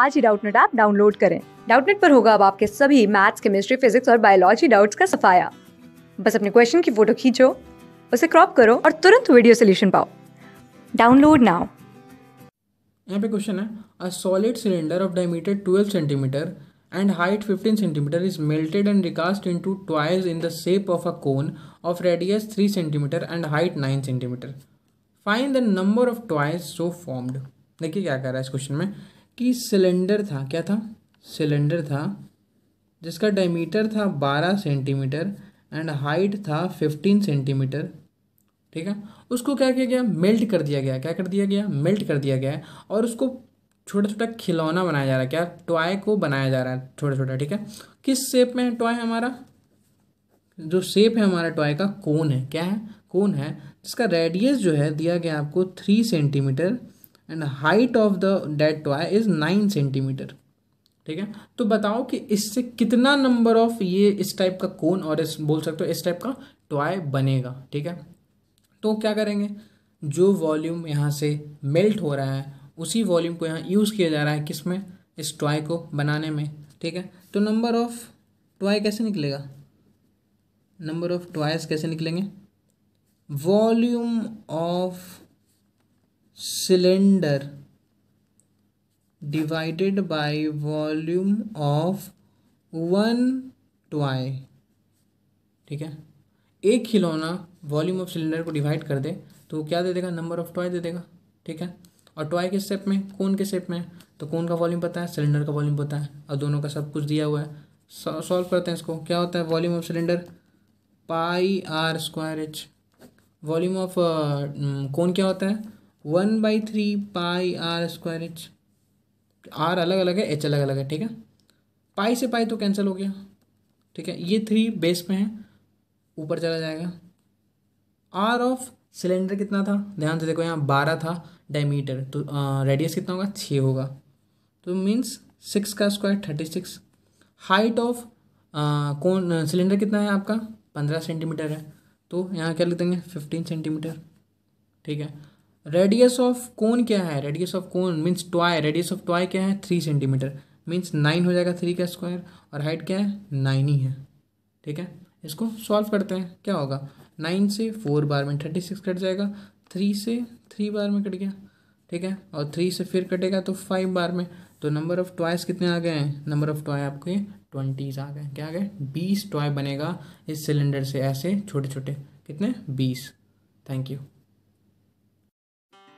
आज ही Doubtnut app download करें डाउटनेट पर होगा अब आपके सभी मैथ्स केमिस्ट्री फिजिक्स और बायोलॉजी डाउट्स का सफाया बस अपने क्वेश्चन की फोटो खींचो उसे क्रॉप करो और तुरंत वीडियो सोल्यूशन पाओ डाउनलोड नाउ यहाँ पे क्वेश्चन है a solid cylinder of diameter 12 centimetre and height 15 cm is melted and recast into twice in the shape of a cone of radius 3 centimetre and height 9 centimetre find the number of twice so formed देखिए क्या कह रहा है इस question में कि cylinder था क्या था सिलेंडर था जिसका डायमीटर था बारह सेंटीमीटर एंड हाइट था फिफ्टीन सेंटीमीटर ठीक है उसको क्या किया गया मेल्ट कर दिया गया क्या कर दिया गया मेल्ट कर दिया गया है और उसको छोटा छोटा खिलौना बनाया जा रहा है क्या टॉय को बनाया जा रहा है छोटा छोटा ठीक है किस शेप में है टॉय हमारा जो शेप है हमारा टॉय का कोन है क्या है कोन है जिसका रेडियस जो है दिया गया आपको three centimetre and height of the dead toy is nine centimetre ठीक है तो बताओ कि इससे कितना नंबर ऑफ ये इस टाइप का कोन और इस बोल सकते हो इस टाइप का टॉय बनेगा ठीक है तो क्या करेंगे जो वॉल्यूम यहाँ से मेल्ट हो रहा है उसी वॉल्यूम को यहाँ यूज़ किया जा रहा है किस में इस टॉय को बनाने में ठीक है तो नंबर ऑफ टॉय कैसे निकलेगा नंबर ऑफ टॉयस कैसे निकलेंगे volume of cylinder divided by volume of one toy ठीक है एक खिलौना वॉल्यूम ऑफ सिलेंडर को डिवाइड कर दे तो क्या दे देगा नंबर ऑफ टॉय दे देगा ठीक है और टॉय किस शेप में कौन के शेप में तो कौन का वॉल्यूम पता है सिलेंडर का वॉल्यूम पता है और दोनों का सब कुछ दिया हुआ है सॉल्व करते हैं इसको क्या होता है volume of cylinder pi r square h volume of कौन क्या होता है one by three pi r square h r अलग अलग है एच अलग अलग है ठीक है पाई से पाई तो कैंसिल हो गया ठीक है ये थ्री बेस में है ऊपर चला जाएगा आर ऑफ सिलेंडर कितना था ध्यान से देखो यहाँ बारह था डायमीटर तो रेडियस कितना होगा छः होगा तो मीन्स सिक्स का square thirty six height of कौन सिलेंडर कितना है आपका पंद्रह सेंटीमीटर है तो यहाँ क्या लिख देंगे फिफ्टीन सेंटीमीटर ठीक है रेडियस ऑफ कोन क्या है रेडियस ऑफ कोन मीन्स ट्वाई रेडियस ऑफ टॉय क्या है थ्री सेंटीमीटर मीन्स नाइन हो जाएगा थ्री का स्क्वायर और हाइट क्या है नाइन ही है ठीक है इसको सॉल्व करते हैं क्या होगा नाइन से फोर बार में थर्टी सिक्स कट जाएगा थ्री से थ्री बार में कट गया ठीक है और थ्री से फिर कटेगा तो फाइव बार में तो नंबर ऑफ टॉयस कितने आ गए हैं नंबर ऑफ टॉय आपके ट्वेंटीज आ गए क्या आ गए बीस टॉय बनेगा इस सिलेंडर से ऐसे छोटे छोटे कितने बीस थैंक यू